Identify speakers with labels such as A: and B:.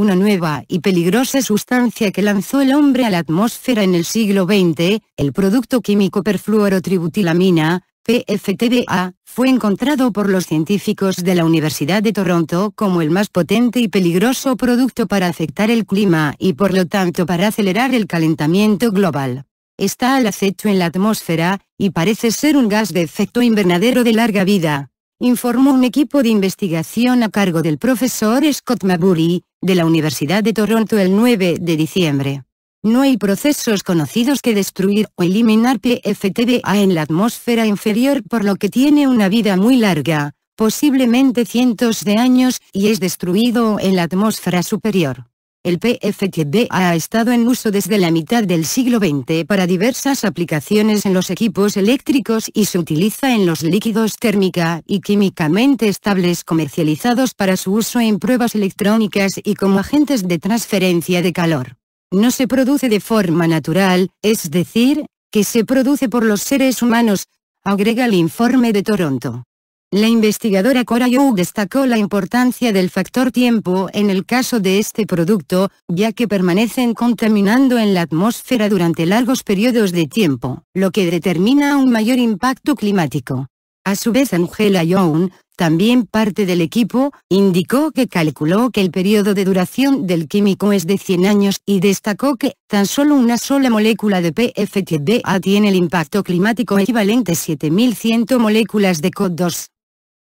A: una nueva y peligrosa sustancia que lanzó el hombre a la atmósfera en el siglo XX, el producto químico perfluorotributilamina, PFTBA, fue encontrado por los científicos de la Universidad de Toronto como el más potente y peligroso producto para afectar el clima y por lo tanto para acelerar el calentamiento global. Está al acecho en la atmósfera, y parece ser un gas de efecto invernadero de larga vida, informó un equipo de investigación a cargo del profesor Scott Mabury, de la Universidad de Toronto el 9 de diciembre. No hay procesos conocidos que destruir o eliminar PFTBA en la atmósfera inferior por lo que tiene una vida muy larga, posiblemente cientos de años, y es destruido en la atmósfera superior. El PFTB ha estado en uso desde la mitad del siglo XX para diversas aplicaciones en los equipos eléctricos y se utiliza en los líquidos térmica y químicamente estables comercializados para su uso en pruebas electrónicas y como agentes de transferencia de calor. No se produce de forma natural, es decir, que se produce por los seres humanos, agrega el informe de Toronto. La investigadora Cora Young destacó la importancia del factor tiempo en el caso de este producto, ya que permanecen contaminando en la atmósfera durante largos periodos de tiempo, lo que determina un mayor impacto climático. A su vez Angela Young, también parte del equipo, indicó que calculó que el periodo de duración del químico es de 100 años y destacó que, tan solo una sola molécula de PFTBA tiene el impacto climático equivalente a 7100 moléculas de CO2.